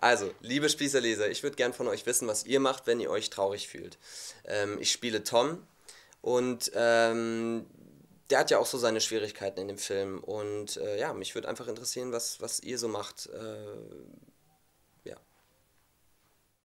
Also, liebe Spießerleser, ich würde gern von euch wissen, was ihr macht, wenn ihr euch traurig fühlt. Ähm, ich spiele Tom und ähm, der hat ja auch so seine Schwierigkeiten in dem Film. Und äh, ja, mich würde einfach interessieren, was, was ihr so macht. Äh,